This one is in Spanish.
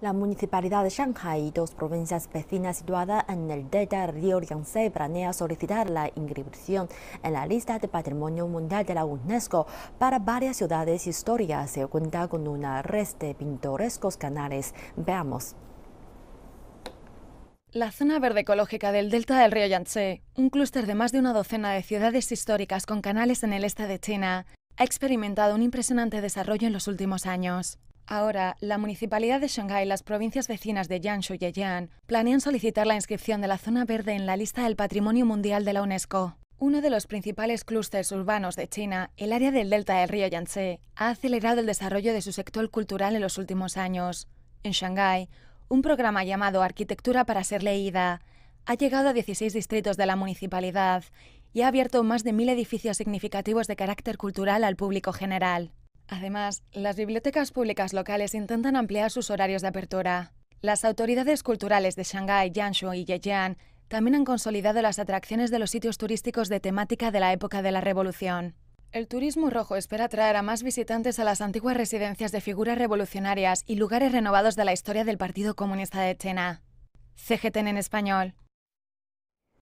La municipalidad de Shanghai y dos provincias vecinas situadas en el delta del río Yangtze planea solicitar la inscripción en la lista de Patrimonio Mundial de la UNESCO para varias ciudades históricas. Se cuenta con una red de pintorescos canales. Veamos. La zona verde ecológica del delta del río Yangtze, un clúster de más de una docena de ciudades históricas con canales en el este de China, ha experimentado un impresionante desarrollo en los últimos años. Ahora, la municipalidad de Shanghái y las provincias vecinas de Jiangsu y Yan planean solicitar la inscripción de la zona verde en la lista del Patrimonio Mundial de la UNESCO. Uno de los principales clústeres urbanos de China, el área del delta del río Yangtze, ha acelerado el desarrollo de su sector cultural en los últimos años. En Shanghái, un programa llamado Arquitectura para ser leída ha llegado a 16 distritos de la municipalidad y ha abierto más de 1.000 edificios significativos de carácter cultural al público general. Además, las bibliotecas públicas locales intentan ampliar sus horarios de apertura. Las autoridades culturales de Shanghái, Yangshuo y Yejiang también han consolidado las atracciones de los sitios turísticos de temática de la época de la Revolución. El turismo rojo espera atraer a más visitantes a las antiguas residencias de figuras revolucionarias y lugares renovados de la historia del Partido Comunista de China. CGTN en español.